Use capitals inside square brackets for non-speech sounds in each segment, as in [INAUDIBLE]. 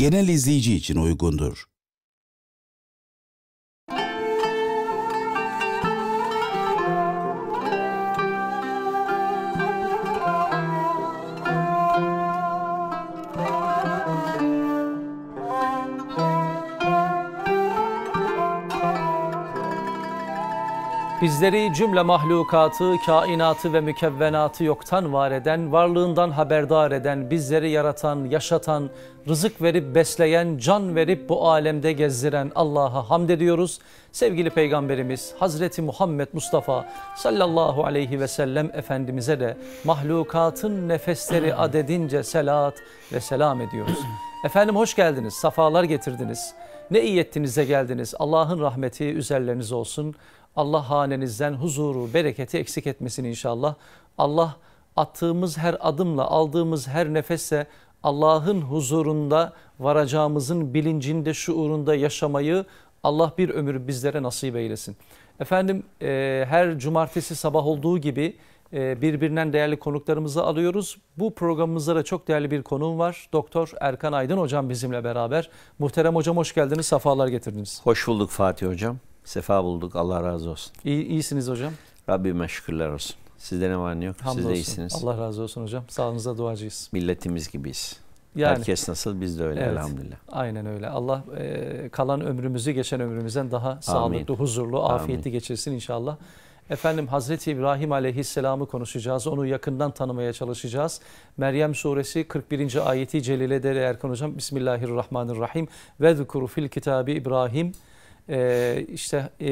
genel izleyici için uygundur. Bizleri cümle mahlukatı, kainatı ve mükevvenatı yoktan var eden, varlığından haberdar eden, bizleri yaratan, yaşatan, rızık verip besleyen, can verip bu alemde gezdiren Allah'a hamd ediyoruz. Sevgili Peygamberimiz Hazreti Muhammed Mustafa sallallahu aleyhi ve sellem Efendimiz'e de mahlukatın nefesleri [CLEARS THROAT] adedince selat ve selam ediyoruz. [CLEARS THROAT] Efendim hoş geldiniz, safalar getirdiniz. Ne iyi ettiniz de geldiniz. Allah'ın rahmeti üzerleriniz olsun. Allah hanenizden huzuru, bereketi eksik etmesin inşallah. Allah attığımız her adımla, aldığımız her nefese Allah'ın huzurunda varacağımızın bilincinde, şuurunda yaşamayı Allah bir ömür bizlere nasip eylesin. Efendim e, her cumartesi sabah olduğu gibi e, birbirinden değerli konuklarımızı alıyoruz. Bu programımızda da çok değerli bir konuğum var. Doktor Erkan Aydın hocam bizimle beraber. Muhterem hocam hoş geldiniz, safalar getirdiniz. Hoş bulduk Fatih hocam sefa bulduk. Allah razı olsun. İyi, iyisiniz hocam. Rabbime şükürler olsun. Sizde ne var ne yok? Hamdolsun. Siz de iyisiniz. Allah razı olsun hocam. Sağlığınıza duacıyız. Milletimiz gibiyiz. Yani, Herkes nasıl biz de öyle evet, elhamdülillah. Aynen öyle. Allah e, kalan ömrümüzü geçen ömrümüzden daha Amin. sağlıklı, huzurlu, afiyetli Amin. geçirsin inşallah. Efendim Hazreti İbrahim Aleyhisselam'ı konuşacağız. Onu yakından tanımaya çalışacağız. Meryem suresi 41. ayeti celile de Erkan hocam Bismillahirrahmanirrahim. Ve zukuru fil kitabi İbrahim e, işte e,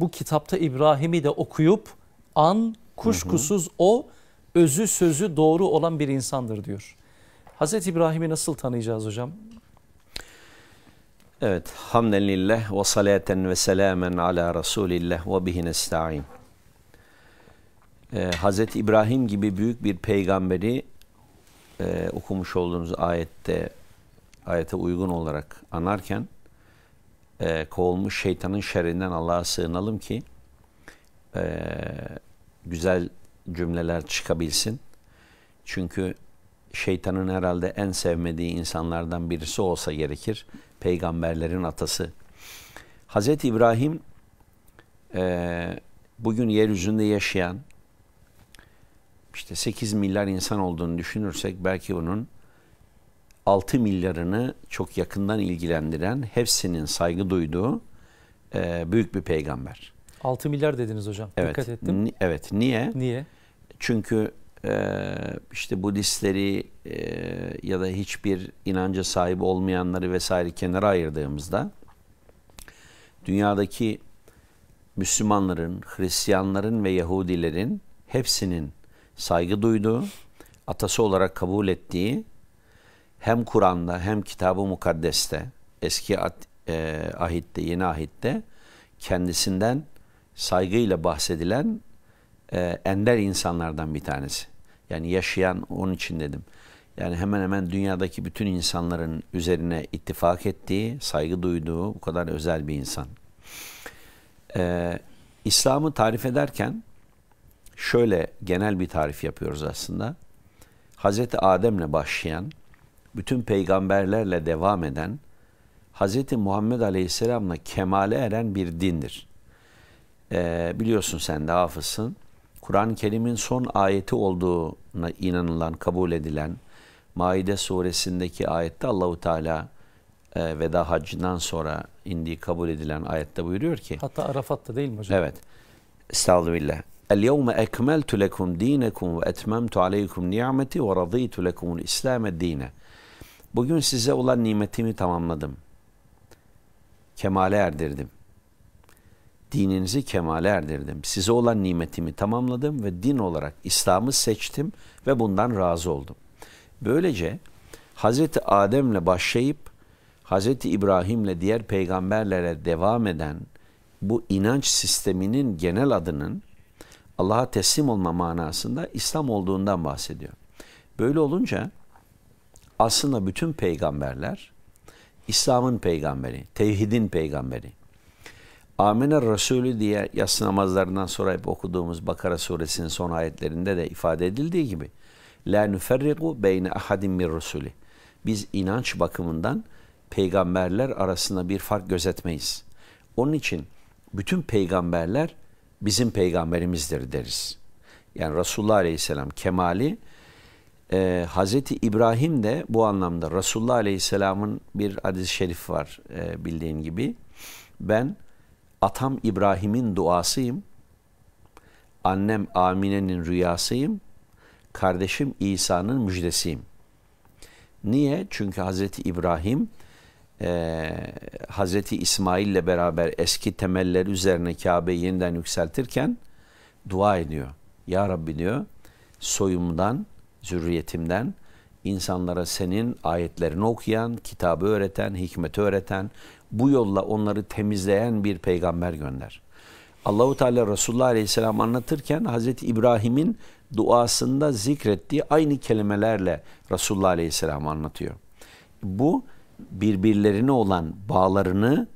bu kitapta İbrahim'i de okuyup an kuşkusuz o özü sözü doğru olan bir insandır diyor. Hazreti İbrahim'i nasıl tanıyacağız hocam? Evet. Hamden lillah ve salaten ve selamen ala Resulillah ve bihi nesta'in. Ee, Hazreti İbrahim gibi büyük bir peygamberi e, okumuş olduğunuz ayette ayete uygun olarak anarken e, kovulmuş şeytanın şerrinden Allah'a sığınalım ki e, güzel cümleler çıkabilsin. Çünkü şeytanın herhalde en sevmediği insanlardan birisi olsa gerekir. Peygamberlerin atası. Hz. İbrahim e, bugün yeryüzünde yaşayan işte 8 milyar insan olduğunu düşünürsek belki onun. 6 milyarını çok yakından ilgilendiren, hepsinin saygı duyduğu e, büyük bir peygamber. 6 milyar dediniz hocam. Evet. Dikkat ettim. Ni, evet. Niye? Niye? Çünkü e, işte Budistleri e, ya da hiçbir inanca sahip olmayanları vesaire kenara ayırdığımızda dünyadaki Müslümanların, Hristiyanların ve Yahudilerin hepsinin saygı duyduğu, atası olarak kabul ettiği hem Kur'an'da hem Kitab-ı Mukaddes'te eski e, ahitte yeni ahitte kendisinden saygıyla bahsedilen e, ender insanlardan bir tanesi. Yani yaşayan onun için dedim. Yani hemen hemen dünyadaki bütün insanların üzerine ittifak ettiği, saygı duyduğu bu kadar özel bir insan. Ee, İslam'ı tarif ederken şöyle genel bir tarif yapıyoruz aslında. Hazreti Adem'le başlayan bütün peygamberlerle devam eden Hz. Muhammed Aleyhisselam'la kemale eren bir dindir. Ee, biliyorsun sen de hafızsın. Kur'an-ı Kerim'in son ayeti olduğuna inanılan, kabul edilen Maide suresindeki ayette Allahu Teala e, veda haccından sonra indiği kabul edilen ayette buyuruyor ki Hatta Arafat'ta değil mi hocam? Evet. Estağfirullah. El-yevme ekmeltu lekum dinekum ve etmemtu aleykum ni'meti ve radıytu lekumul islame dine. Bugün size olan nimetimi tamamladım. Kemale erdirdim. Dininizi kemale erdirdim. Size olan nimetimi tamamladım ve din olarak İslam'ı seçtim ve bundan razı oldum. Böylece Hz. Adem'le başlayıp Hz. İbrahim'le diğer peygamberlere devam eden bu inanç sisteminin genel adının Allah'a teslim olma manasında İslam olduğundan bahsediyor. Böyle olunca aslında bütün peygamberler İslam'ın peygamberi, tevhidin peygamberi. Amine er Resulü diye yatsı namazlarından sonra hep okuduğumuz Bakara suresinin son ayetlerinde de ifade edildiği gibi la nüferriku beyne ahadin min rusuli. Biz inanç bakımından peygamberler arasında bir fark gözetmeyiz. Onun için bütün peygamberler bizim peygamberimizdir deriz. Yani Resulullah Aleyhisselam kemali e, Hazreti İbrahim de bu anlamda Resulullah Aleyhisselam'ın bir hadis-i şerif var e, bildiğin gibi. Ben atam İbrahim'in duasıyım. Annem Amine'nin rüyasıyım. Kardeşim İsa'nın müjdesiyim. Niye? Çünkü Hazreti İbrahim e, Hazreti İsmail ile beraber eski temeller üzerine Kabe'yi yeniden yükseltirken dua ediyor. Ya Rabbi diyor soyumdan zürriyetimden insanlara senin ayetlerini okuyan, kitabı öğreten, hikmeti öğreten, bu yolla onları temizleyen bir peygamber gönder. Allahu Teala Resulullah Aleyhisselam anlatırken Hazreti İbrahim'in duasında zikrettiği aynı kelimelerle Resulullah Aleyhisselam anlatıyor. Bu birbirlerine olan bağlarını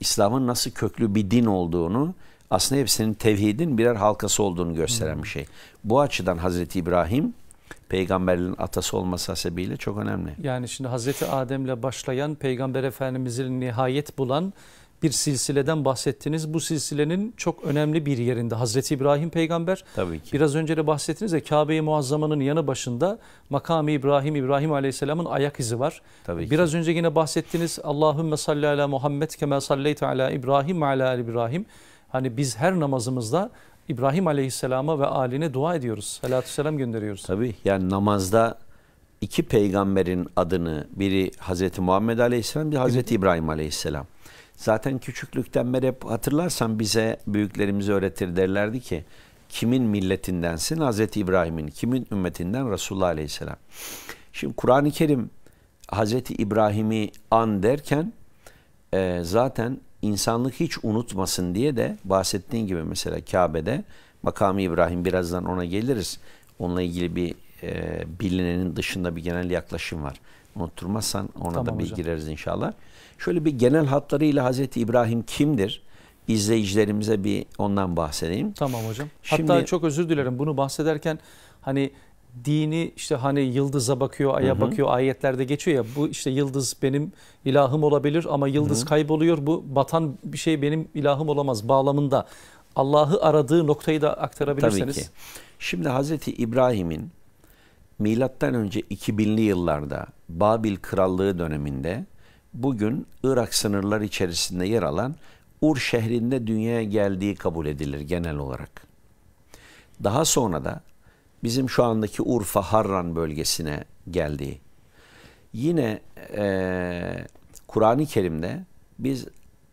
İslam'ın nasıl köklü bir din olduğunu aslında hepsinin tevhidin birer halkası olduğunu gösteren bir şey. Bu açıdan Hazreti İbrahim peygamberlerin atası olması hasebiyle çok önemli. Yani şimdi Hazreti Adem'le başlayan peygamber efendimizin nihayet bulan bir silsileden bahsettiniz. Bu silsilenin çok önemli bir yerinde Hazreti İbrahim peygamber. Tabii ki. Biraz önce de bahsettiniz de Kabe-i Muazzama'nın yanı başında makamı İbrahim, İbrahim Aleyhisselam'ın ayak izi var. Tabii ki. Biraz önce yine bahsettiniz Allahümme salli ala Muhammed kema salleyte ala İbrahim ala İbrahim. Hani biz her namazımızda İbrahim Aleyhisselam'a ve aline dua ediyoruz. Salatü selam gönderiyoruz. Tabii yani namazda iki peygamberin adını biri Hazreti Muhammed Aleyhisselam bir Hazreti İbrahim Aleyhisselam. Zaten küçüklükten beri hep hatırlarsan bize büyüklerimiz öğretir derlerdi ki kimin milletindensin Hazreti İbrahim'in, kimin ümmetinden Resulullah Aleyhisselam. Şimdi Kur'an-ı Kerim Hazreti İbrahim'i an derken e, zaten insanlık hiç unutmasın diye de bahsettiğin gibi mesela Kabe'de makamı İbrahim birazdan ona geliriz. Onunla ilgili bir e, bilinenin dışında bir genel yaklaşım var. Unutturmazsan ona tamam da bir hocam. gireriz inşallah. Şöyle bir genel hatlarıyla Hazreti İbrahim kimdir? İzleyicilerimize bir ondan bahsedeyim. Tamam hocam. Şimdi, Hatta çok özür dilerim bunu bahsederken hani dini işte hani yıldıza bakıyor, aya hı hı. bakıyor ayetlerde geçiyor ya bu işte yıldız benim ilahım olabilir ama yıldız hı kayboluyor bu batan bir şey benim ilahım olamaz bağlamında. Allah'ı aradığı noktayı da aktarabilirseniz. Tabii ki. Şimdi Hazreti İbrahim'in milattan önce 2000'li yıllarda Babil Krallığı döneminde bugün Irak sınırları içerisinde yer alan Ur şehrinde dünyaya geldiği kabul edilir genel olarak. Daha sonra da bizim şu andaki Urfa Harran bölgesine geldiği. Yine e, Kur'an-ı Kerim'de biz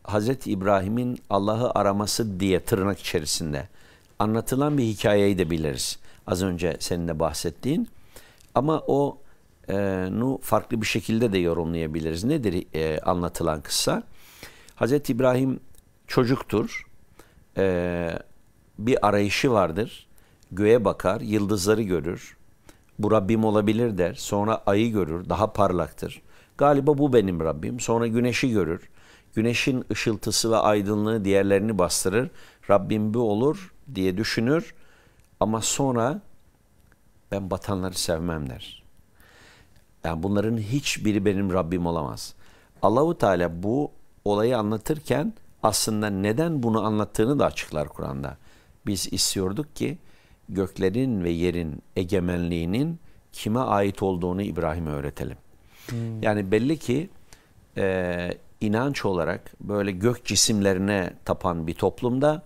Hazreti İbrahim'in Allah'ı araması diye tırnak içerisinde anlatılan bir hikayeyi de biliriz. Az önce seninle bahsettiğin. Ama o e, nu farklı bir şekilde de yorumlayabiliriz. Nedir e, anlatılan kıssa? Hazreti İbrahim çocuktur. E, bir arayışı vardır göğe bakar, yıldızları görür. Bu Rabbim olabilir der. Sonra ayı görür, daha parlaktır. Galiba bu benim Rabbim. Sonra güneşi görür. Güneşin ışıltısı ve aydınlığı diğerlerini bastırır. Rabbim bu olur diye düşünür. Ama sonra ben batanları sevmem der. Yani bunların hiçbiri benim Rabbim olamaz. Allahu Teala bu olayı anlatırken aslında neden bunu anlattığını da açıklar Kur'an'da. Biz istiyorduk ki göklerin ve yerin egemenliğinin kime ait olduğunu İbrahim'e öğretelim. Hmm. Yani belli ki e, inanç olarak böyle gök cisimlerine tapan bir toplumda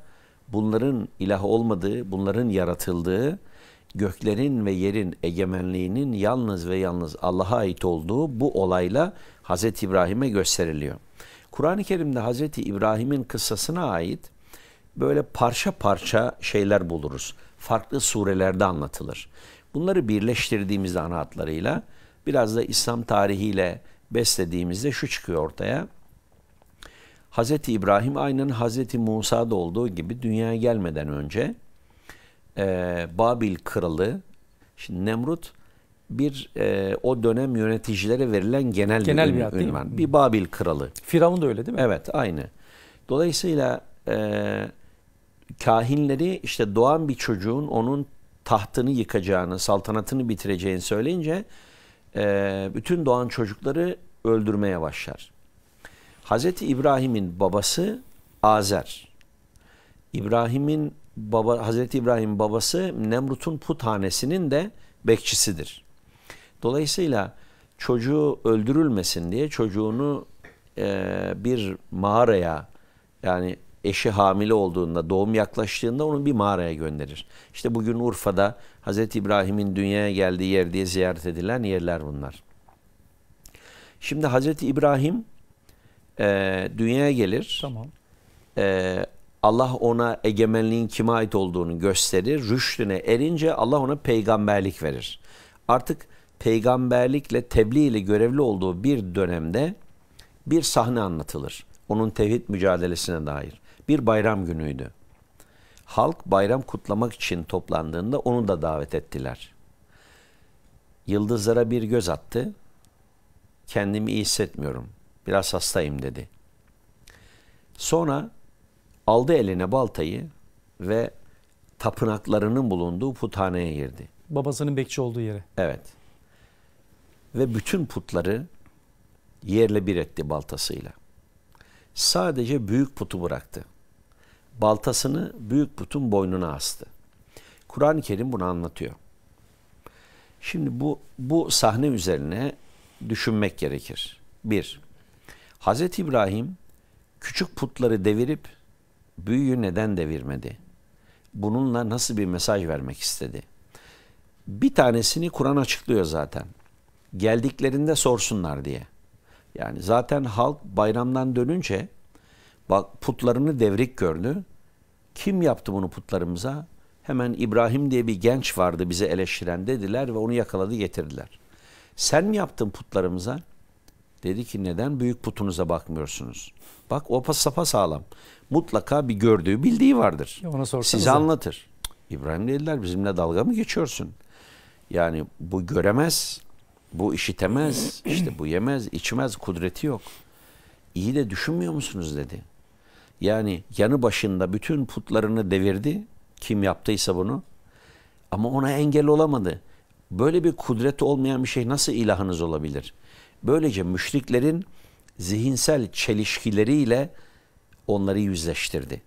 bunların ilah olmadığı, bunların yaratıldığı, göklerin ve yerin egemenliğinin yalnız ve yalnız Allah'a ait olduğu bu olayla Hazreti İbrahim'e gösteriliyor. Kur'an-ı Kerim'de Hazreti İbrahim'in kıssasına ait böyle parça parça şeyler buluruz farklı surelerde anlatılır. Bunları birleştirdiğimiz ana hatlarıyla biraz da İslam tarihiyle beslediğimizde şu çıkıyor ortaya. Hz. İbrahim aynen Hz. Musa'da olduğu gibi dünyaya gelmeden önce e, Babil kralı, şimdi Nemrut bir e, o dönem yöneticilere verilen genel, genel bir, bir ünvan. Bir Babil kralı. Firavun da öyle değil mi? Evet aynı. Dolayısıyla e, kahinleri işte doğan bir çocuğun onun tahtını yıkacağını, saltanatını bitireceğini söyleyince e, bütün doğan çocukları öldürmeye başlar. Hazreti İbrahim'in babası Azer. İbrahim'in baba Hazreti İbrahim'in babası Nemrut'un puthanesinin de bekçisidir. Dolayısıyla çocuğu öldürülmesin diye çocuğunu e, bir mağaraya yani eşi hamile olduğunda, doğum yaklaştığında onu bir mağaraya gönderir. İşte bugün Urfa'da Hz. İbrahim'in dünyaya geldiği yer diye ziyaret edilen yerler bunlar. Şimdi Hz. İbrahim e, dünyaya gelir. Tamam. E, Allah ona egemenliğin kime ait olduğunu gösterir. Rüştüne erince Allah ona peygamberlik verir. Artık peygamberlikle, tebliğ ile görevli olduğu bir dönemde bir sahne anlatılır. Onun tevhid mücadelesine dair bir bayram günüydü. Halk bayram kutlamak için toplandığında onu da davet ettiler. Yıldızlara bir göz attı. Kendimi iyi hissetmiyorum. Biraz hastayım dedi. Sonra aldı eline baltayı ve tapınaklarının bulunduğu puthaneye girdi. Babasının bekçi olduğu yere. Evet. Ve bütün putları yerle bir etti baltasıyla. Sadece büyük putu bıraktı. Baltasını büyük putun boynuna astı. Kur'an-ı Kerim bunu anlatıyor. Şimdi bu, bu sahne üzerine düşünmek gerekir. Bir, Hz. İbrahim küçük putları devirip büyüğü neden devirmedi? Bununla nasıl bir mesaj vermek istedi? Bir tanesini Kur'an açıklıyor zaten. Geldiklerinde sorsunlar diye. Yani zaten halk bayramdan dönünce bak putlarını devrik gördü. Kim yaptı bunu putlarımıza? Hemen İbrahim diye bir genç vardı bize eleştiren dediler ve onu yakaladı getirdiler. Sen mi yaptın putlarımıza? Dedi ki neden büyük putunuza bakmıyorsunuz? Bak o safa sağlam. Mutlaka bir gördüğü bildiği vardır. Ona Size anlatır. İbrahim dediler bizimle dalga mı geçiyorsun? Yani bu göremez bu işitemez, işte bu yemez, içmez, kudreti yok. İyi de düşünmüyor musunuz dedi. Yani yanı başında bütün putlarını devirdi. Kim yaptıysa bunu. Ama ona engel olamadı. Böyle bir kudret olmayan bir şey nasıl ilahınız olabilir? Böylece müşriklerin zihinsel çelişkileriyle onları yüzleştirdi.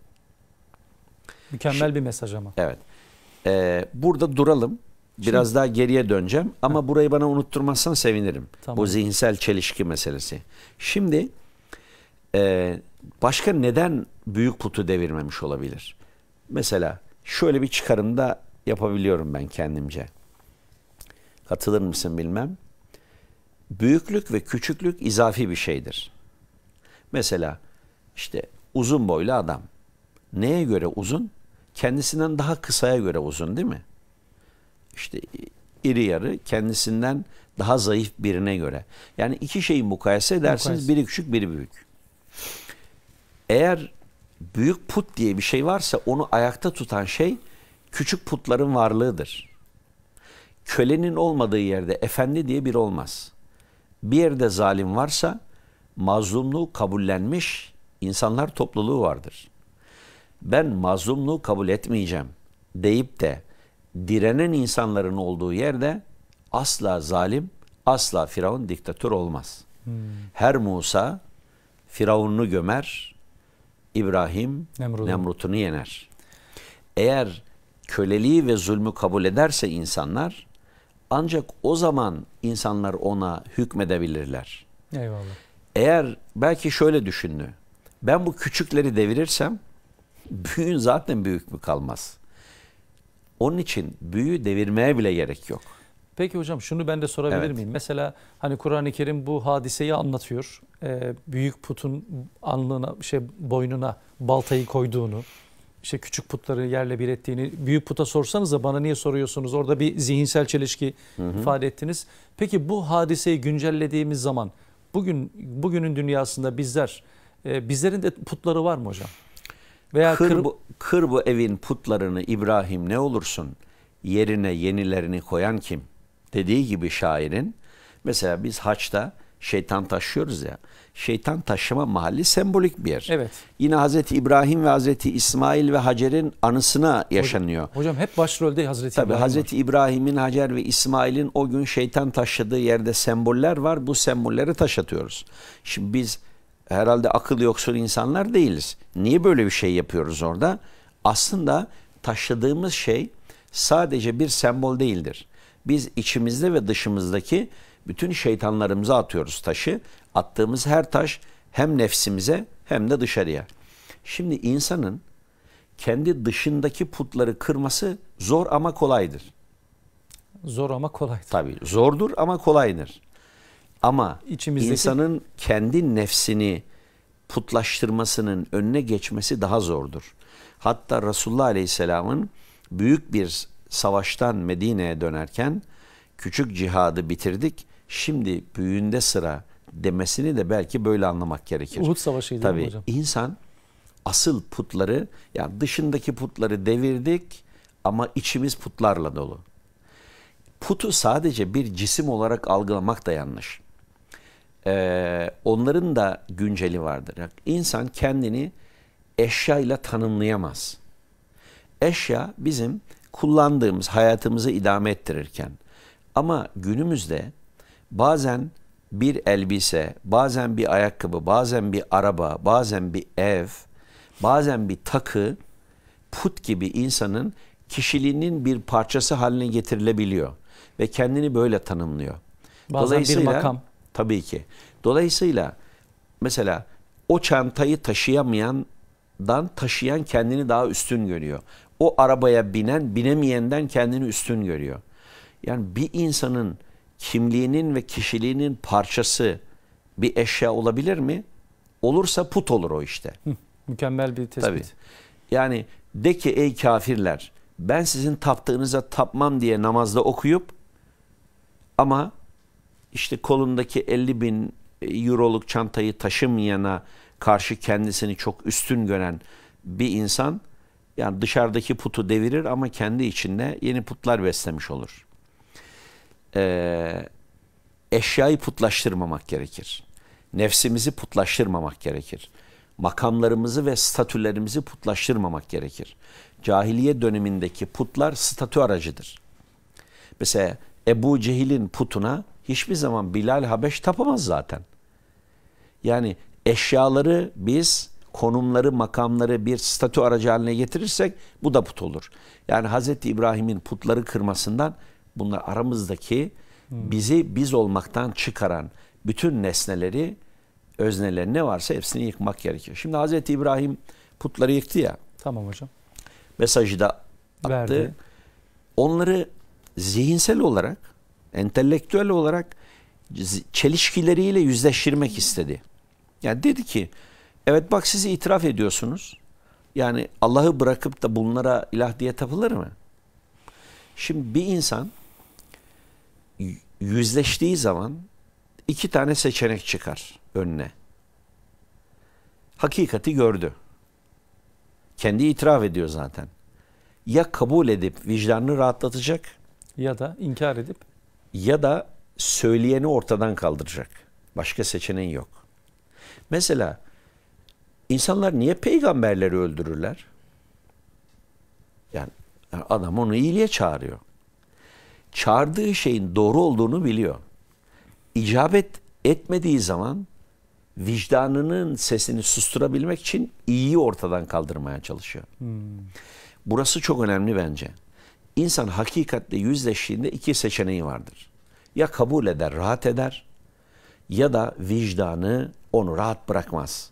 Mükemmel Şimdi, bir mesaj ama. Evet. Ee, burada duralım. Biraz Şimdi, daha geriye döneceğim ama ha. burayı bana unutturmazsan sevinirim. Tamam. Bu zihinsel çelişki meselesi. Şimdi e, başka neden büyük putu devirmemiş olabilir? Mesela şöyle bir çıkarımda yapabiliyorum ben kendimce. Katılır mısın bilmem. Büyüklük ve küçüklük izafi bir şeydir. Mesela işte uzun boylu adam. Neye göre uzun? Kendisinden daha kısaya göre uzun değil mi? işte iri yarı kendisinden daha zayıf birine göre. Yani iki şeyi mukayese edersiniz. Mukayese. Biri küçük, biri büyük. Eğer büyük put diye bir şey varsa onu ayakta tutan şey küçük putların varlığıdır. Kölenin olmadığı yerde efendi diye bir olmaz. Bir yerde zalim varsa mazlumluğu kabullenmiş insanlar topluluğu vardır. Ben mazlumluğu kabul etmeyeceğim deyip de direnen insanların olduğu yerde asla zalim, asla Firavun diktatör olmaz. Her Musa firavununu gömer, İbrahim Nemrut'unu yener. Eğer köleliği ve zulmü kabul ederse insanlar ancak o zaman insanlar ona hükmedebilirler. Eyvallah. Eğer belki şöyle düşündü. Ben bu küçükleri devirirsem [LAUGHS] büyüğün zaten büyük mü kalmaz. Onun için büyü devirmeye bile gerek yok. Peki hocam şunu ben de sorabilir evet. miyim? Mesela hani Kur'an-ı Kerim bu hadiseyi anlatıyor. Ee, büyük putun anlığına, şey boynuna baltayı koyduğunu, işte küçük putları yerle bir ettiğini. Büyük puta sorsanız da bana niye soruyorsunuz? Orada bir zihinsel çelişki hı hı. ifade ettiniz. Peki bu hadiseyi güncellediğimiz zaman bugün bugünün dünyasında bizler e, bizlerin de putları var mı hocam? Veya kır, kır, bu, kır bu evin putlarını İbrahim ne olursun yerine yenilerini koyan kim? Dediği gibi şairin mesela biz haçta şeytan taşıyoruz ya. Şeytan taşıma mahalli sembolik bir yer. Evet. Yine Hazreti İbrahim ve Hazreti İsmail ve Hacer'in anısına yaşanıyor. Hocam, hocam hep başrolde Hazreti Tabii İbrahim. Tabii Hazreti İbrahim'in, Hacer ve İsmail'in o gün şeytan taşıdığı yerde semboller var. Bu sembolleri taşıtıyoruz. Şimdi biz herhalde akıl yoksul insanlar değiliz. Niye böyle bir şey yapıyoruz orada? Aslında taşıdığımız şey sadece bir sembol değildir. Biz içimizde ve dışımızdaki bütün şeytanlarımıza atıyoruz taşı. Attığımız her taş hem nefsimize hem de dışarıya. Şimdi insanın kendi dışındaki putları kırması zor ama kolaydır. Zor ama kolaydır. Tabii zordur ama kolaydır. Ama İçimizdeki... insanın kendi nefsini putlaştırmasının önüne geçmesi daha zordur. Hatta Resulullah Aleyhisselam'ın büyük bir savaştan Medine'ye dönerken küçük cihadı bitirdik. Şimdi büyüğünde sıra demesini de belki böyle anlamak gerekir. Uhud Savaşı'ydı Tabii, hocam. İnsan asıl putları yani dışındaki putları devirdik ama içimiz putlarla dolu. Putu sadece bir cisim olarak algılamak da yanlış e, onların da günceli vardır. İnsan insan kendini eşyayla tanımlayamaz. Eşya bizim kullandığımız hayatımızı idame ettirirken ama günümüzde bazen bir elbise, bazen bir ayakkabı, bazen bir araba, bazen bir ev, bazen bir takı put gibi insanın kişiliğinin bir parçası haline getirilebiliyor ve kendini böyle tanımlıyor. Bazen bir makam Tabii ki. Dolayısıyla mesela o çantayı taşıyamayandan taşıyan kendini daha üstün görüyor. O arabaya binen binemeyenden kendini üstün görüyor. Yani bir insanın kimliğinin ve kişiliğinin parçası bir eşya olabilir mi? Olursa put olur o işte. mükemmel bir tespit. Tabii. Yani de ki ey kafirler ben sizin taptığınıza tapmam diye namazda okuyup ama işte kolundaki 50 bin e, euroluk çantayı taşımayana karşı kendisini çok üstün gören bir insan yani dışarıdaki putu devirir ama kendi içinde yeni putlar beslemiş olur. Ee, eşyayı putlaştırmamak gerekir. Nefsimizi putlaştırmamak gerekir. Makamlarımızı ve statülerimizi putlaştırmamak gerekir. Cahiliye dönemindeki putlar statü aracıdır. Mesela Ebu Cehil'in putuna hiçbir zaman Bilal Habeş tapamaz zaten. Yani eşyaları biz konumları, makamları bir statü aracı haline getirirsek bu da put olur. Yani Hz. İbrahim'in putları kırmasından bunlar aramızdaki bizi biz olmaktan çıkaran bütün nesneleri, özneleri ne varsa hepsini yıkmak gerekiyor. Şimdi Hz. İbrahim putları yıktı ya. Tamam hocam. Mesajı da attı. Verdi. Onları zihinsel olarak entelektüel olarak çelişkileriyle yüzleştirmek istedi. Yani dedi ki evet bak sizi itiraf ediyorsunuz. Yani Allah'ı bırakıp da bunlara ilah diye tapılır mı? Şimdi bir insan yüzleştiği zaman iki tane seçenek çıkar önüne. Hakikati gördü. Kendi itiraf ediyor zaten. Ya kabul edip vicdanını rahatlatacak ya da inkar edip ya da söyleyeni ortadan kaldıracak. Başka seçeneği yok. Mesela insanlar niye peygamberleri öldürürler? Yani adam onu iyiliğe çağırıyor. Çağırdığı şeyin doğru olduğunu biliyor. İcabet etmediği zaman vicdanının sesini susturabilmek için iyiyi ortadan kaldırmaya çalışıyor. Hmm. Burası çok önemli bence. İnsan hakikatle yüzleştiğinde iki seçeneği vardır. Ya kabul eder, rahat eder ya da vicdanı onu rahat bırakmaz.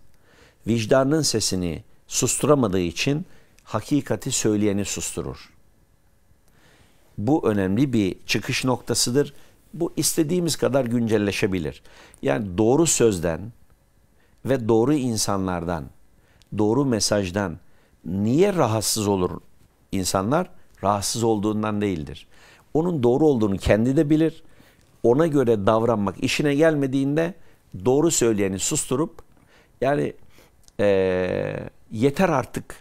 Vicdanın sesini susturamadığı için hakikati söyleyeni susturur. Bu önemli bir çıkış noktasıdır. Bu istediğimiz kadar güncelleşebilir. Yani doğru sözden ve doğru insanlardan, doğru mesajdan niye rahatsız olur insanlar? Rahatsız olduğundan değildir. Onun doğru olduğunu kendi de bilir. Ona göre davranmak işine gelmediğinde doğru söyleyeni susturup yani e, yeter artık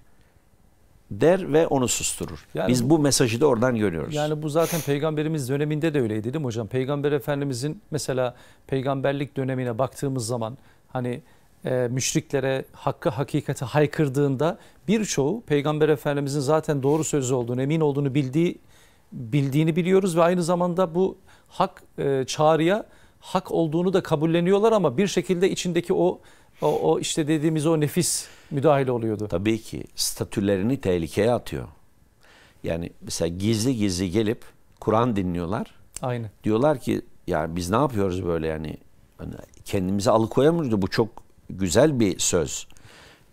der ve onu susturur. Yani Biz bu mesajı da oradan görüyoruz. Yani bu zaten peygamberimiz döneminde de öyleydi değil mi hocam? Peygamber Efendimizin mesela peygamberlik dönemine baktığımız zaman hani e, müşriklere hakkı hakikati haykırdığında birçoğu Peygamber Efendimizin zaten doğru sözü olduğunu, emin olduğunu bildiği bildiğini biliyoruz ve aynı zamanda bu hak e, çağrıya hak olduğunu da kabulleniyorlar ama bir şekilde içindeki o o, o işte dediğimiz o nefis müdahil oluyordu. Tabii ki statülerini tehlikeye atıyor. Yani mesela gizli gizli gelip Kur'an dinliyorlar. Aynı. Diyorlar ki yani biz ne yapıyoruz böyle yani, yani kendimizi alıkoyamıyoruz. Bu çok güzel bir söz.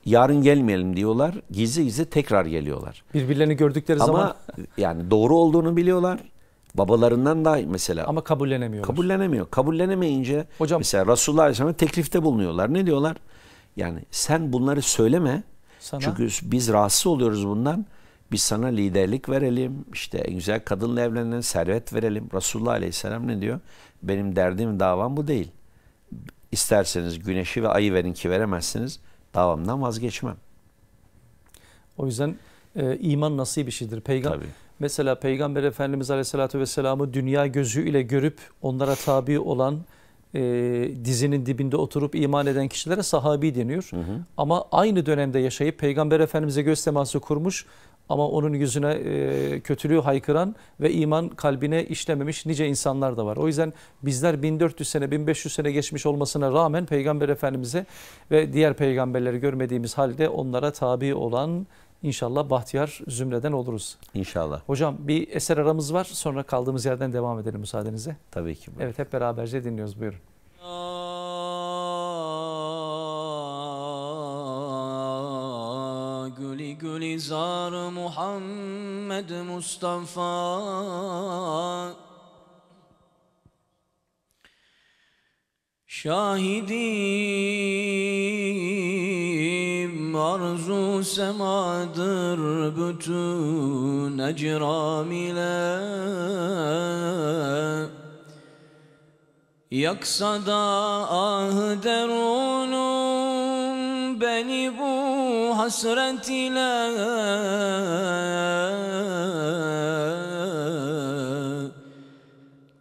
Yarın gelmeyelim diyorlar. Gizli gizli tekrar geliyorlar. Birbirlerini gördükleri Ama zaman. Ama yani doğru olduğunu biliyorlar. Babalarından da mesela. Ama kabullenemiyor. Kabullenemiyor. Kabullenemeyince Hocam, mesela Resulullah Aleyhisselam'a teklifte bulunuyorlar. Ne diyorlar? Yani sen bunları söyleme. Sana... Çünkü biz rahatsız oluyoruz bundan. Biz sana liderlik verelim. İşte en güzel kadınla evlenen servet verelim. Resulullah Aleyhisselam ne diyor? Benim derdim davam bu değil. İsterseniz güneşi ve ayı verin ki veremezsiniz. Davamdan vazgeçmem. O yüzden e, iman nasıl bir şeydir. Peygamber Mesela Peygamber Efendimiz Aleyhisselatü Vesselam'ı dünya gözüyle görüp onlara tabi olan e, dizinin dibinde oturup iman eden kişilere sahabi deniyor. Hı hı. Ama aynı dönemde yaşayıp Peygamber Efendimiz'e göz teması kurmuş ama onun yüzüne e, kötülüğü haykıran ve iman kalbine işlememiş nice insanlar da var. O yüzden bizler 1400 sene 1500 sene geçmiş olmasına rağmen Peygamber Efendimiz'e ve diğer peygamberleri görmediğimiz halde onlara tabi olan inşallah bahtiyar zümreden oluruz. İnşallah. Hocam bir eser aramız var sonra kaldığımız yerden devam edelim Müsaadenize. Tabii ki. Buyurun. Evet hep beraberce dinliyoruz buyurun. Aa. güli güli zar Muhammed Mustafa Şahidim arzu semadır bütün ecram ile Yaksa da ah derunu Beni bu hasret ile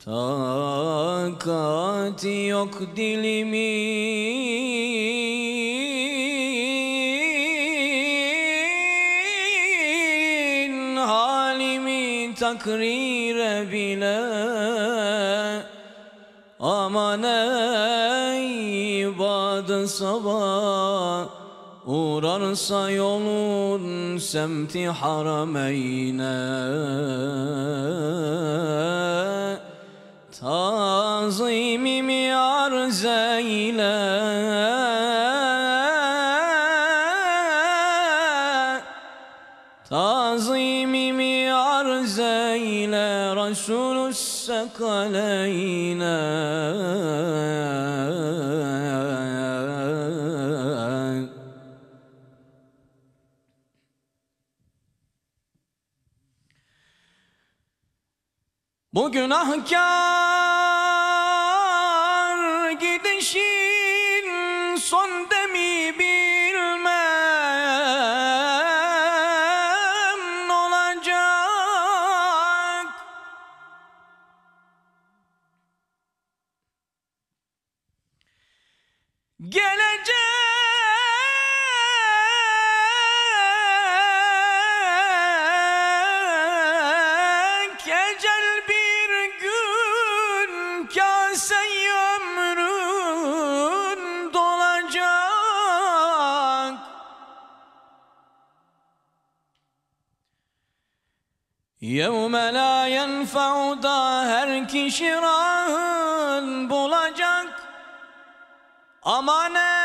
Takat yok dilimin Halimi takrim varsa yolun semti harameyne Kahkar gidişin son demi bilmem olacak Gelecek hemşiran bulacak Amanet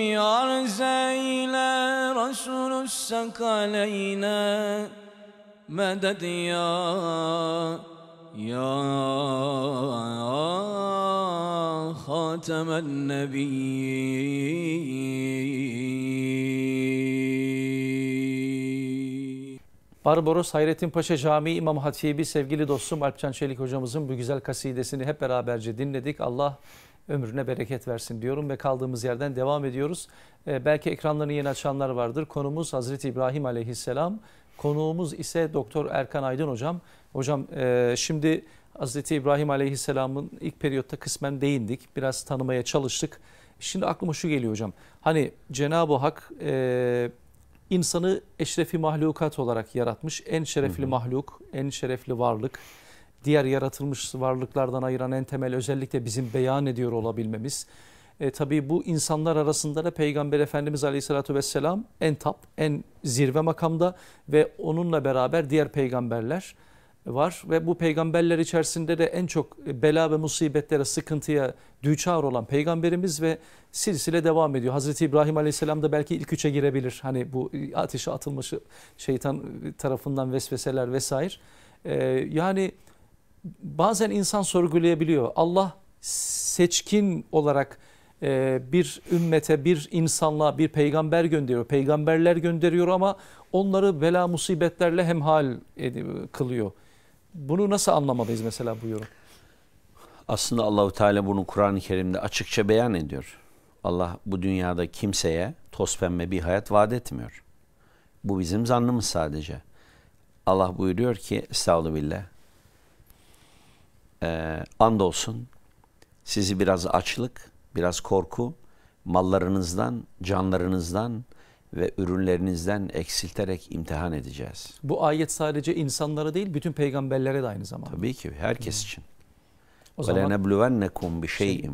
الرحيم أرسلنا رسول الثقلين مدد يا يا خاتم النبيين Barbaros Hayrettin Paşa Camii İmam Hatibi sevgili dostum Alpcan Çelik hocamızın bu güzel kasidesini hep beraberce dinledik. Allah ömrüne bereket versin diyorum ve kaldığımız yerden devam ediyoruz. Ee, belki ekranlarını yeni açanlar vardır. Konumuz Hazreti İbrahim Aleyhisselam. Konuğumuz ise Doktor Erkan Aydın hocam. Hocam e, şimdi Hazreti İbrahim Aleyhisselam'ın ilk periyotta kısmen değindik. Biraz tanımaya çalıştık. Şimdi aklıma şu geliyor hocam. Hani Cenab-ı Hak e, insanı eşrefi mahlukat olarak yaratmış. En şerefli hı hı. mahluk, en şerefli varlık. Diğer yaratılmış varlıklardan ayıran en temel özellik de bizim beyan ediyor olabilmemiz. E, tabii bu insanlar arasında da Peygamber Efendimiz Aleyhisselatü Vesselam en tap, en zirve makamda ve onunla beraber diğer peygamberler var ve bu peygamberler içerisinde de en çok bela ve musibetlere, sıkıntıya düçar olan peygamberimiz ve silsile devam ediyor. Hazreti İbrahim Aleyhisselam da belki ilk üçe girebilir. Hani bu ateşe atılmış şeytan tarafından vesveseler vesaire. Ee, yani bazen insan sorgulayabiliyor. Allah seçkin olarak e, bir ümmete, bir insanlığa bir peygamber gönderiyor. Peygamberler gönderiyor ama onları bela musibetlerle hemhal kılıyor. Bunu nasıl anlamalıyız mesela bu yorum? Aslında Allahu Teala bunu Kur'an-ı Kerim'de açıkça beyan ediyor. Allah bu dünyada kimseye toz pembe bir hayat vaat etmiyor. Bu bizim zannımız sadece. Allah buyuruyor ki estağfirullah e, andolsun sizi biraz açlık, biraz korku, mallarınızdan, canlarınızdan, ve ürünlerinizden eksilterek imtihan edeceğiz. Bu ayet sadece insanlara değil bütün peygamberlere de aynı zamanda. Tabii ki herkes için. O zaman وَلَنَبْلُوَنَّكُمْ بِشَيْءٍ şey-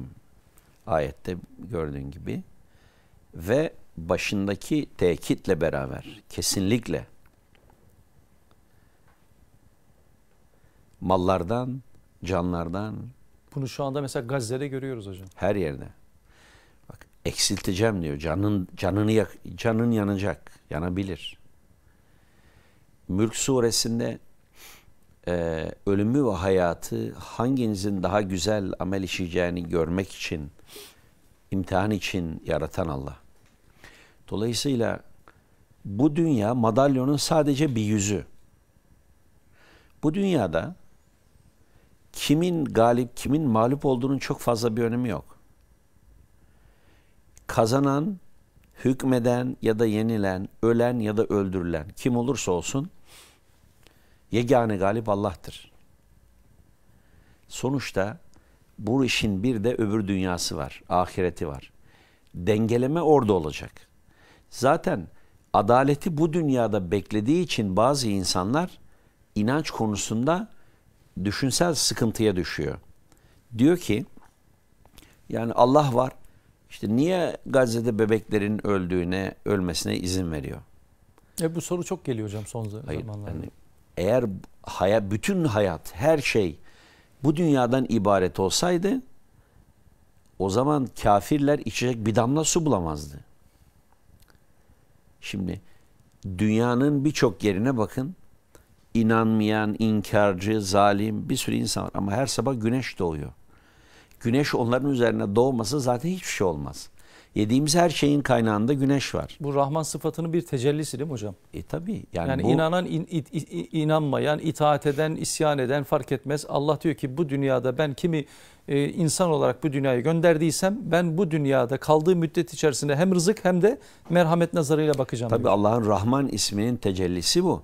ayette gördüğün gibi ve başındaki tekitle beraber kesinlikle mallardan, canlardan bunu şu anda mesela Gazze'de görüyoruz hocam. Her yerde eksilteceğim diyor. Canın canını yak, canın yanacak, yanabilir. Mülk suresinde e, ölümü ve hayatı hanginizin daha güzel amel işleyeceğini görmek için, imtihan için yaratan Allah. Dolayısıyla bu dünya madalyonun sadece bir yüzü. Bu dünyada kimin galip, kimin mağlup olduğunun çok fazla bir önemi yok kazanan, hükmeden ya da yenilen, ölen ya da öldürülen kim olursa olsun yegane galip Allah'tır. Sonuçta bu işin bir de öbür dünyası var, ahireti var. Dengeleme orada olacak. Zaten adaleti bu dünyada beklediği için bazı insanlar inanç konusunda düşünsel sıkıntıya düşüyor. Diyor ki yani Allah var işte niye Gazze'de bebeklerin öldüğüne, ölmesine izin veriyor? E bu soru çok geliyor hocam son Hayır, zamanlarda. Yani eğer haya, bütün hayat, her şey bu dünyadan ibaret olsaydı o zaman kafirler içecek bir damla su bulamazdı. Şimdi dünyanın birçok yerine bakın. İnanmayan, inkarcı, zalim bir sürü insan var ama her sabah güneş doğuyor. Güneş onların üzerine doğmasa zaten hiçbir şey olmaz. Yediğimiz her şeyin kaynağında güneş var. Bu Rahman sıfatının bir tecellisi değil mi hocam? E tabi. Yani, yani bu... inanan, in, in, in, inanmayan, itaat eden, isyan eden fark etmez. Allah diyor ki bu dünyada ben kimi e, insan olarak bu dünyaya gönderdiysem ben bu dünyada kaldığı müddet içerisinde hem rızık hem de merhamet nazarıyla bakacağım. Tabi Allah'ın Rahman isminin tecellisi bu.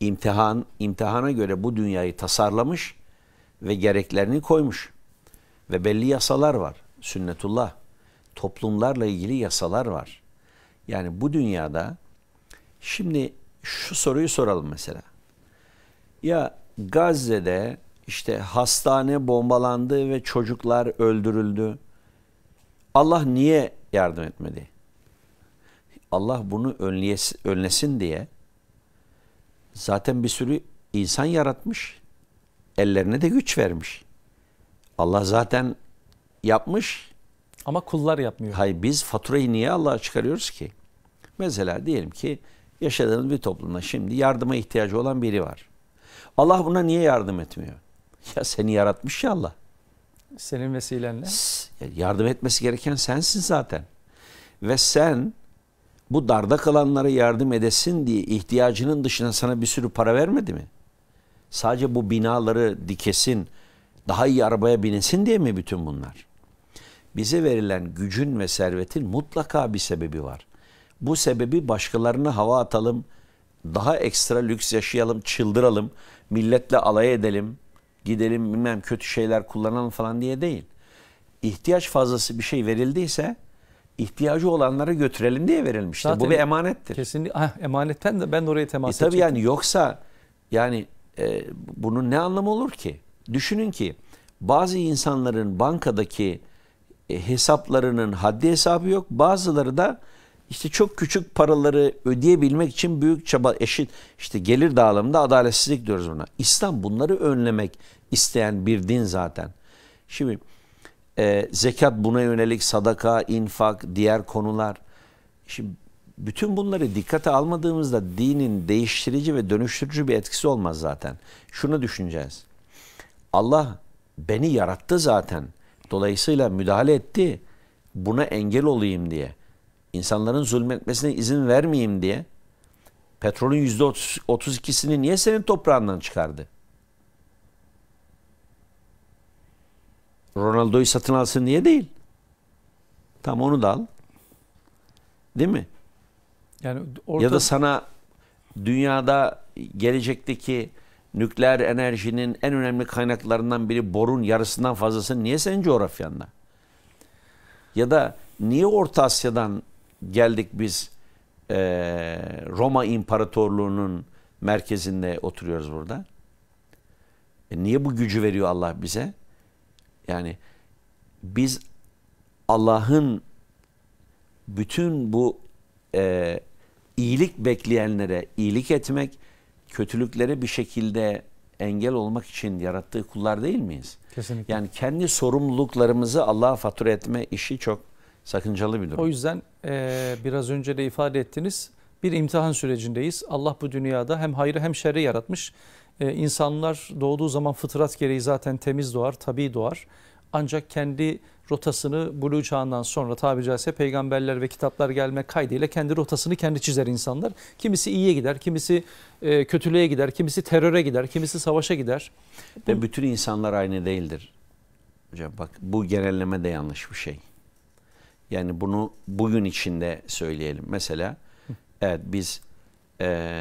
İmtihan, imtihana göre bu dünyayı tasarlamış ve gereklerini koymuş. Ve belli yasalar var. Sünnetullah. Toplumlarla ilgili yasalar var. Yani bu dünyada şimdi şu soruyu soralım mesela. Ya Gazze'de işte hastane bombalandı ve çocuklar öldürüldü. Allah niye yardım etmedi? Allah bunu önlesin diye zaten bir sürü insan yaratmış. Ellerine de güç vermiş. Allah zaten yapmış. Ama kullar yapmıyor. Hayır biz faturayı niye Allah'a çıkarıyoruz ki? Mesela diyelim ki yaşadığımız bir toplumda şimdi yardıma ihtiyacı olan biri var. Allah buna niye yardım etmiyor? [LAUGHS] Ya seni yaratmış ya Allah. Senin vesilenle. Yardım etmesi gereken sensin zaten. Ve sen bu darda kalanlara yardım edesin diye ihtiyacının dışına sana bir sürü para vermedi mi? Sadece bu binaları dikesin, daha iyi arabaya binesin diye mi bütün bunlar? Bize verilen gücün ve servetin mutlaka bir sebebi var. Bu sebebi başkalarına hava atalım, daha ekstra lüks yaşayalım, çıldıralım, milletle alay edelim, gidelim bilmem kötü şeyler kullanalım falan diye değil. İhtiyaç fazlası bir şey verildiyse ihtiyacı olanlara götürelim diye verilmişti. Zaten Bu bir emanettir. Kesinlikle. Ah, emanetten de ben de oraya temas e, Tabii edecektim. yani yoksa yani e, bunun ne anlamı olur ki? düşünün ki bazı insanların bankadaki e, hesaplarının haddi hesabı yok. Bazıları da işte çok küçük paraları ödeyebilmek için büyük çaba eşit işte gelir dağılımında adaletsizlik diyoruz buna. İslam bunları önlemek isteyen bir din zaten. Şimdi e, zekat buna yönelik sadaka, infak, diğer konular. Şimdi bütün bunları dikkate almadığımızda dinin değiştirici ve dönüştürücü bir etkisi olmaz zaten. Şunu düşüneceğiz. Allah beni yarattı zaten. Dolayısıyla müdahale etti. Buna engel olayım diye. İnsanların zulmetmesine izin vermeyeyim diye. Petrolün yüzde otuz ikisini niye senin toprağından çıkardı? Ronaldo'yu satın alsın niye değil? Tam onu da al. Değil mi? Yani orta... Ya da sana dünyada gelecekteki nükleer enerjinin en önemli kaynaklarından biri borun yarısından fazlası niye senin coğrafyanda? Ya da niye Orta Asya'dan geldik biz e, Roma İmparatorluğu'nun merkezinde oturuyoruz burada? E niye bu gücü veriyor Allah bize? Yani biz Allah'ın bütün bu e, iyilik bekleyenlere iyilik etmek, kötülüklere bir şekilde engel olmak için yarattığı kullar değil miyiz? Kesinlikle. Yani kendi sorumluluklarımızı Allah'a fatura etme işi çok sakıncalı bir durum. O yüzden e, biraz önce de ifade ettiniz bir imtihan sürecindeyiz. Allah bu dünyada hem hayrı hem şerri yaratmış. E, insanlar doğduğu zaman fıtrat gereği zaten temiz doğar, tabi doğar ancak kendi rotasını Blue Çağı'ndan sonra tabiri caizse peygamberler ve kitaplar gelme kaydıyla kendi rotasını kendi çizer insanlar. Kimisi iyiye gider, kimisi e, kötülüğe gider, kimisi teröre gider, kimisi savaşa gider. Ve bütün insanlar aynı değildir. Hocam bak bu genelleme de yanlış bir şey. Yani bunu bugün içinde söyleyelim. Mesela evet biz e,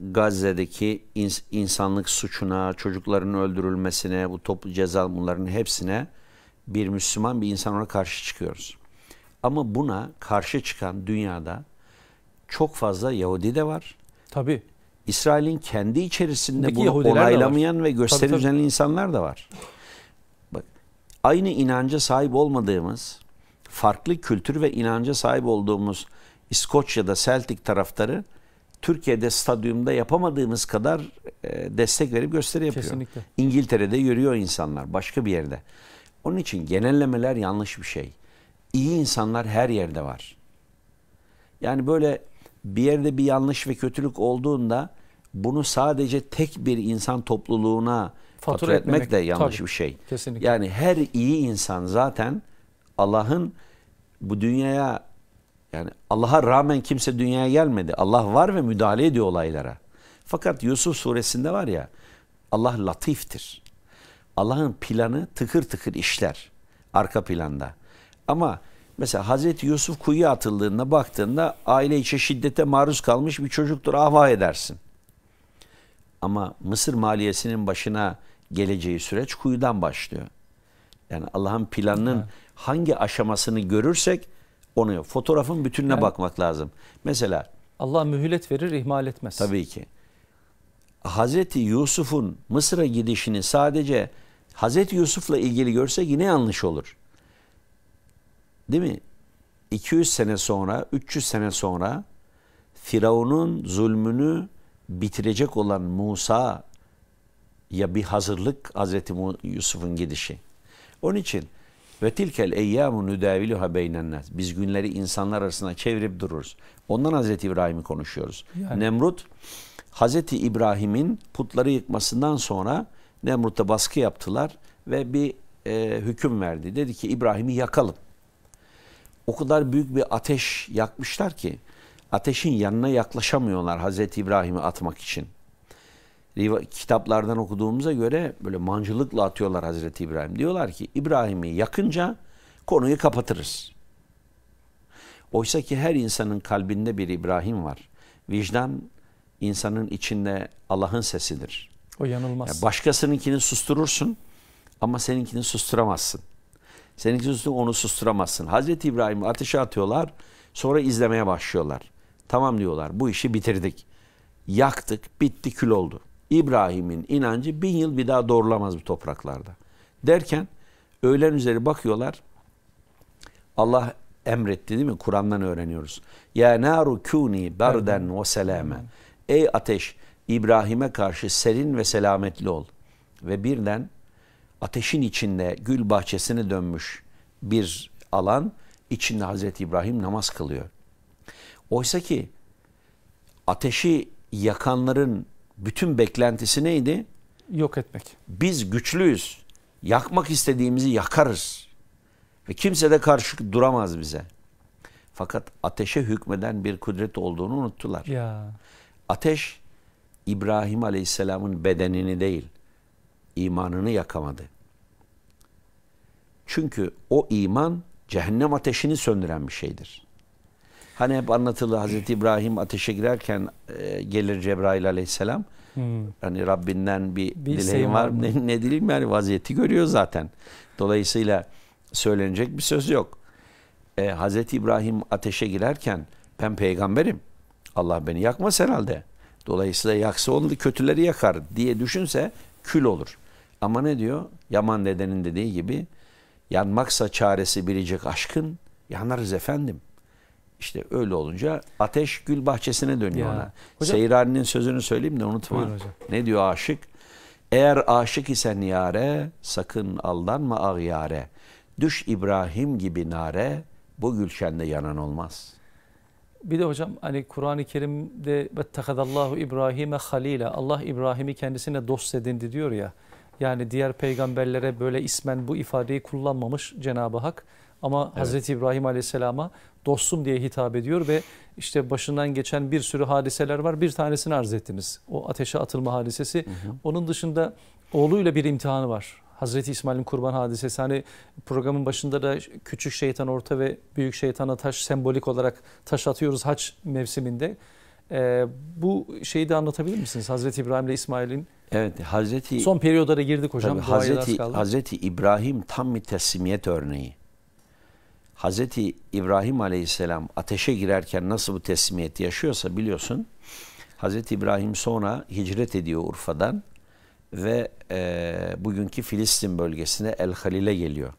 Gazze'deki ins insanlık suçuna, çocukların öldürülmesine, bu toplu ceza bunların hepsine bir Müslüman bir insan ona karşı çıkıyoruz. Ama buna karşı çıkan dünyada çok fazla Yahudi de var. Tabi. İsrail'in kendi içerisinde Peki, bunu Yahudiler onaylamayan ve gösteri tabii, insanlar da var. Bak, aynı inanca sahip olmadığımız, farklı kültür ve inanca sahip olduğumuz İskoçya'da Celtic taraftarı Türkiye'de stadyumda yapamadığımız kadar e, destek verip gösteri yapıyor. Kesinlikle. İngiltere'de yürüyor insanlar başka bir yerde. Onun için genellemeler yanlış bir şey. İyi insanlar her yerde var. Yani böyle bir yerde bir yanlış ve kötülük olduğunda bunu sadece tek bir insan topluluğuna fatura, fatura etmek, etmemek de yanlış tabii, bir şey. Kesinlikle. Yani her iyi insan zaten Allah'ın bu dünyaya yani Allah'a rağmen kimse dünyaya gelmedi. Allah var ve müdahale ediyor olaylara. Fakat Yusuf suresinde var ya Allah latiftir. Allah'ın planı tıkır tıkır işler arka planda. Ama mesela Hazreti Yusuf kuyuya atıldığında baktığında aile içi şiddete maruz kalmış bir çocuktur ahva edersin. Ama Mısır maliyesinin başına geleceği süreç kuyudan başlıyor. Yani Allah'ın planının hangi aşamasını görürsek onu yok. Fotoğrafın bütününe yani, bakmak lazım. Mesela Allah mühlet verir, ihmal etmez. Tabii ki. Hazreti Yusuf'un Mısır'a gidişini sadece Hazreti Yusuf'la ilgili görse yine yanlış olur. Değil mi? 200 sene sonra, 300 sene sonra Firavun'un zulmünü bitirecek olan Musa ya bir hazırlık Hazreti Yusuf'un gidişi. Onun için ve tilkel eyyamu nüdaviluha beynennaz. Biz günleri insanlar arasında çevirip dururuz. Ondan Hazreti İbrahim'i konuşuyoruz. Yani. Nemrut Hazreti İbrahim'in putları yıkmasından sonra Nemrut'a baskı yaptılar ve bir e, hüküm verdi. Dedi ki İbrahim'i yakalım. O kadar büyük bir ateş yakmışlar ki ateşin yanına yaklaşamıyorlar Hazreti İbrahim'i atmak için kitaplardan okuduğumuza göre böyle mancılıkla atıyorlar Hazreti İbrahim. Diyorlar ki İbrahim'i yakınca konuyu kapatırız. Oysa ki her insanın kalbinde bir İbrahim var. Vicdan insanın içinde Allah'ın sesidir. O yanılmaz. Yani başkasınınkini susturursun ama seninkini susturamazsın. Seninkini sustur, onu susturamazsın. Hazreti İbrahim'i ateşe atıyorlar sonra izlemeye başlıyorlar. Tamam diyorlar bu işi bitirdik. Yaktık bitti kül oldu. İbrahim'in inancı bin yıl bir daha doğrulamaz bu topraklarda. Derken öğlen üzeri bakıyorlar. Allah emretti değil mi? Kur'an'dan öğreniyoruz. Ya naru kuni berden ve selamen. Ey ateş İbrahim'e karşı serin ve selametli ol. Ve birden ateşin içinde gül bahçesine dönmüş bir alan içinde Hazreti İbrahim namaz kılıyor. Oysa ki ateşi yakanların bütün beklentisi neydi? Yok etmek. Biz güçlüyüz. Yakmak istediğimizi yakarız. Ve kimse de karşı duramaz bize. Fakat ateşe hükmeden bir kudret olduğunu unuttular. Ya. Ateş İbrahim Aleyhisselam'ın bedenini değil, imanını yakamadı. Çünkü o iman cehennem ateşini söndüren bir şeydir. Hani hep anlatıldı Hazreti İbrahim ateşe girerken e, gelir Cebrail aleyhisselam. Hmm. Hani Rabbinden bir, bir dileğim var. Mı? Ne, ne dileyim yani vaziyeti görüyor zaten. Dolayısıyla söylenecek bir söz yok. E, Hazreti İbrahim ateşe girerken ben peygamberim. Allah beni yakmaz herhalde. Dolayısıyla yaksa onu kötüleri yakar diye düşünse kül olur. Ama ne diyor? Yaman dedenin dediği gibi yanmaksa çaresi bilecek aşkın yanarız efendim. İşte öyle olunca ateş gül bahçesine dönüyor ya. ona. Hocam, Seyrani'nin sözünü söyleyeyim de unutma. Ne diyor aşık? Eğer aşık isen yare sakın aldanma ağyare. Düş İbrahim gibi nare bu gülşende yanan olmaz. Bir de hocam hani Kur'an-ı Kerim'de vettekadallahu İbrahim'e halile. Allah İbrahim'i kendisine dost edindi diyor ya. Yani diğer peygamberlere böyle ismen bu ifadeyi kullanmamış Cenab-ı Hak. Ama evet. Hazreti İbrahim Aleyhisselam'a dostum diye hitap ediyor ve işte başından geçen bir sürü hadiseler var. Bir tanesini arz ettiniz. O ateşe atılma hadisesi. Hı hı. Onun dışında oğluyla bir imtihanı var. Hazreti İsmail'in kurban hadisesi hani programın başında da küçük şeytan orta ve büyük şeytana taş sembolik olarak taş atıyoruz haç mevsiminde. Ee, bu şeyi de anlatabilir misiniz? Hazreti İbrahim ile İsmail'in Evet Hazreti son periyoda da girdik hocam. Tabii, Hazreti, Hazreti İbrahim tam bir teslimiyet örneği. Hz. İbrahim aleyhisselam ateşe girerken nasıl bu teslimiyeti yaşıyorsa biliyorsun Hz. İbrahim sonra hicret ediyor Urfa'dan ve e, bugünkü Filistin bölgesine El Halil'e geliyor.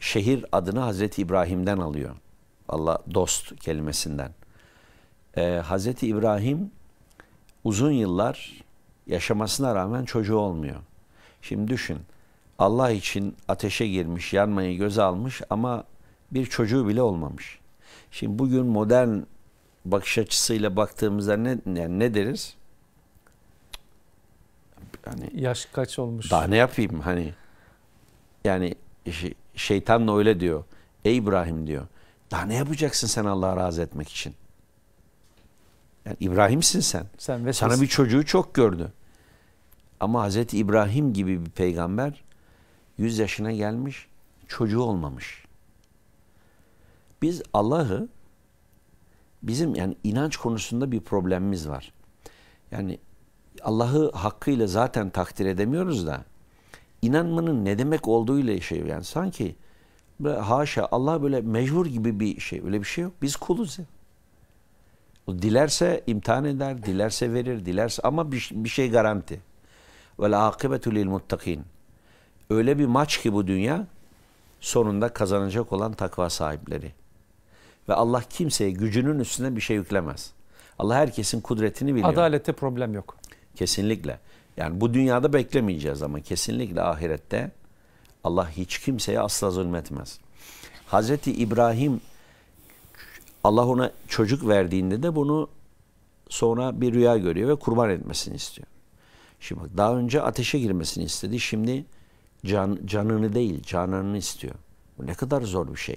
Şehir adını Hazreti İbrahim'den alıyor. Allah dost kelimesinden. E, Hazreti İbrahim uzun yıllar yaşamasına rağmen çocuğu olmuyor. Şimdi düşün Allah için ateşe girmiş, yanmayı göze almış ama bir çocuğu bile olmamış. Şimdi bugün modern bakış açısıyla baktığımızda ne, yani ne deriz? Hani, Yaş kaç olmuş? Daha ne yapayım hani? Yani şeytan da öyle diyor. Ey İbrahim diyor. Daha ne yapacaksın sen Allah'a razı etmek için? Yani İbrahim'sin sen. sen ve Sana bir çocuğu çok gördü. Ama Hazreti İbrahim gibi bir peygamber 100 yaşına gelmiş çocuğu olmamış. Biz Allah'ı bizim yani inanç konusunda bir problemimiz var. Yani Allah'ı hakkıyla zaten takdir edemiyoruz da inanmanın ne demek olduğuyla şey yani sanki böyle haşa Allah böyle mecbur gibi bir şey öyle bir şey yok. Biz kuluz ya. O dilerse imtihan eder, dilerse verir, dilerse ama bir, bir şey garanti. Ve akibetu lil muttakin. Öyle bir maç ki bu dünya sonunda kazanacak olan takva sahipleri. Ve Allah kimseye gücünün üstüne bir şey yüklemez. Allah herkesin kudretini biliyor. Adalette problem yok. Kesinlikle. Yani bu dünyada beklemeyeceğiz ama kesinlikle ahirette Allah hiç kimseye asla zulmetmez. Hazreti İbrahim Allah ona çocuk verdiğinde de bunu sonra bir rüya görüyor ve kurban etmesini istiyor. Şimdi bak daha önce ateşe girmesini istedi. Şimdi can, canını değil cananını istiyor. Bu ne kadar zor bir şey.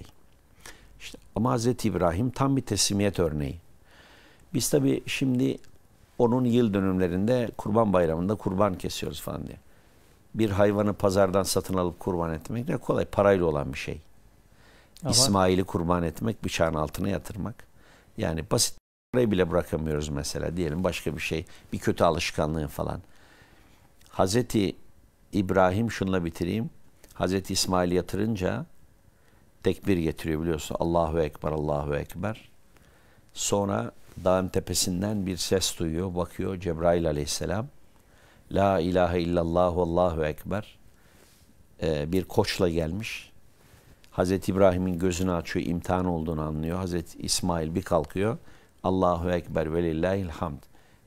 İşte, ama Hazreti İbrahim tam bir teslimiyet örneği. Biz tabi şimdi onun yıl dönümlerinde kurban bayramında kurban kesiyoruz falan diye. Bir hayvanı pazardan satın alıp kurban etmek ne kolay parayla olan bir şey. İsmail'i kurban etmek, bıçağın altına yatırmak. Yani basit parayı bile bırakamıyoruz mesela. Diyelim başka bir şey, bir kötü alışkanlığın falan. Hazreti İbrahim şunla bitireyim. Hazreti İsmail yatırınca tekbir getiriyor biliyorsun. Allahu Ekber, Allahu Ekber. Sonra dağın tepesinden bir ses duyuyor. Bakıyor Cebrail aleyhisselam. La ilahe illallah Allahu Ekber. Ee, bir koçla gelmiş. Hazreti İbrahim'in gözünü açıyor. imtihan olduğunu anlıyor. Hazreti İsmail bir kalkıyor. Allahu Ekber ve lillahil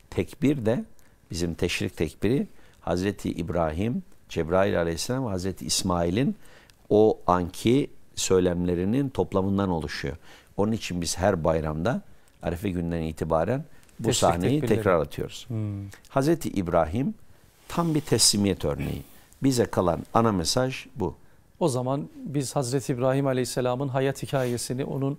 Tekbir de bizim teşrik tekbiri Hazreti İbrahim, Cebrail aleyhisselam ve Hazreti İsmail'in o anki söylemlerinin toplamından oluşuyor. Onun için biz her bayramda Arife günden itibaren bu Teşvik sahneyi tekbirleri. tekrar atıyoruz. Hmm. Hazreti İbrahim tam bir teslimiyet örneği. Bize kalan ana mesaj bu. O zaman biz Hazreti İbrahim Aleyhisselam'ın hayat hikayesini, onun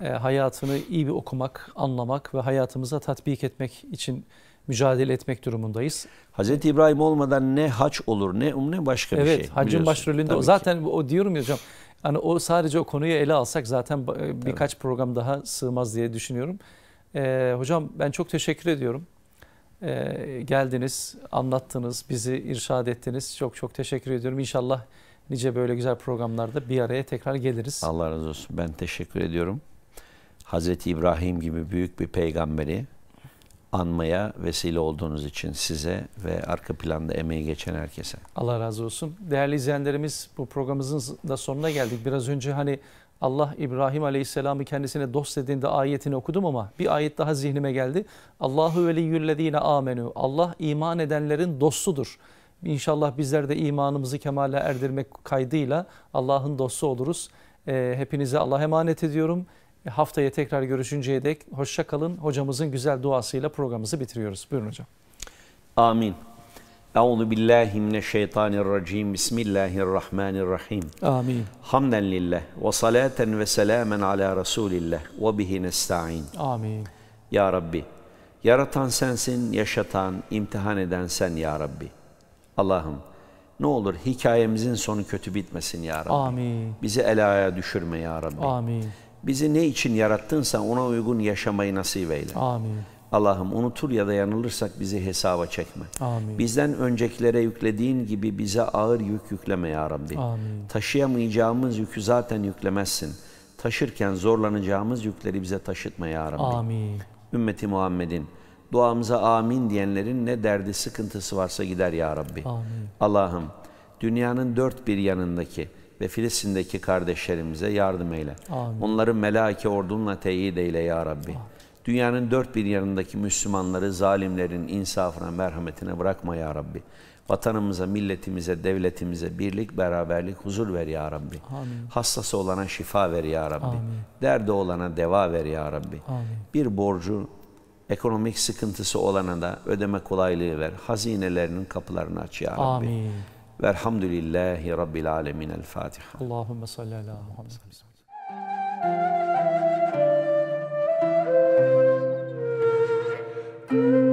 e, hayatını iyi bir okumak, anlamak ve hayatımıza tatbik etmek için mücadele etmek durumundayız. Hazreti İbrahim olmadan ne haç olur ne um ne başka evet, bir şey. Evet hacın başrolünde. Zaten ki. o diyorum ya hocam Hani o sadece o konuyu ele alsak zaten e, birkaç evet. program daha sığmaz diye düşünüyorum. Ee, hocam ben çok teşekkür ediyorum. Ee, geldiniz, anlattınız, bizi irşad ettiniz. Çok çok teşekkür ediyorum. İnşallah nice böyle güzel programlarda bir araya tekrar geliriz. Allah razı olsun. Ben teşekkür ediyorum. Hazreti İbrahim gibi büyük bir peygamberi anmaya vesile olduğunuz için size ve arka planda emeği geçen herkese. Allah razı olsun. Değerli izleyenlerimiz bu programımızın da sonuna geldik. Biraz önce hani Allah İbrahim Aleyhisselam'ı kendisine dost dediğinde ayetini okudum ama bir ayet daha zihnime geldi. Allahu veliyyüllezine amenu. Allah iman edenlerin dostudur. İnşallah bizler de imanımızı kemale erdirmek kaydıyla Allah'ın dostu oluruz. Ee, hepinize Allah'a emanet ediyorum. Haftaya tekrar görüşünceye dek hoşça kalın. Hocamızın güzel duasıyla programımızı bitiriyoruz. Buyurun hocam. Amin. Euzu billahi mineşşeytanirracim. Bismillahirrahmanirrahim. Amin. Hamdan lillah ve salaten ve selamen ala Resulillah ve bihi nestaîn. Amin. Ya Rabbi, yaratan sensin, yaşatan, imtihan eden sen ya Rabbi. Allah'ım ne olur hikayemizin sonu kötü bitmesin ya Rabbi. Amin. Bizi elaya düşürme ya Rabbi. Amin. Bizi ne için yarattınsa ona uygun yaşamayı nasip eyle. Amin. Allah'ım unutur ya da yanılırsak bizi hesaba çekme. Amin. Bizden öncekilere yüklediğin gibi bize ağır yük yükleme ya Rabbi. Amin. Taşıyamayacağımız yükü zaten yüklemezsin. Taşırken zorlanacağımız yükleri bize taşıtma ya Rabbi. Amin. Ümmeti Muhammed'in duamıza amin diyenlerin ne derdi sıkıntısı varsa gider ya Rabbi. Allah'ım dünyanın dört bir yanındaki ve Filistin'deki kardeşlerimize yardım eyle. Amin. Onları melaki ordunla teyit eyle ya Rabbi. Amin. Dünyanın dört bir yanındaki Müslümanları zalimlerin insafına, merhametine bırakma ya Rabbi. Vatanımıza, milletimize, devletimize birlik, beraberlik, huzur ver ya Rabbi. Amin. Hastası olana şifa ver ya Rabbi. Amin. Derdi olana deva ver ya Rabbi. Amin. Bir borcu, ekonomik sıkıntısı olana da ödeme kolaylığı ver. Hazinelerinin kapılarını aç ya Rabbi. Amin. والحمد لله رب العالمين الفاتحة اللهم صل على محمد Thank you.